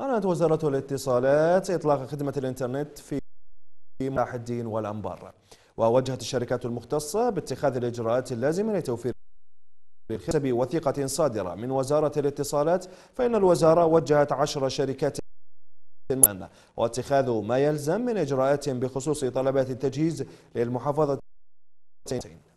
أعلنت وزارة الاتصالات إطلاق خدمة الإنترنت في ملاح الدين والأنبار ووجهت الشركات المختصة باتخاذ الإجراءات اللازمة لتوفير بحسب وثيقة صادرة من وزارة الاتصالات فإن الوزارة وجهت عشر شركات واتخاذ ما يلزم من إجراءات بخصوص طلبات التجهيز للمحافظة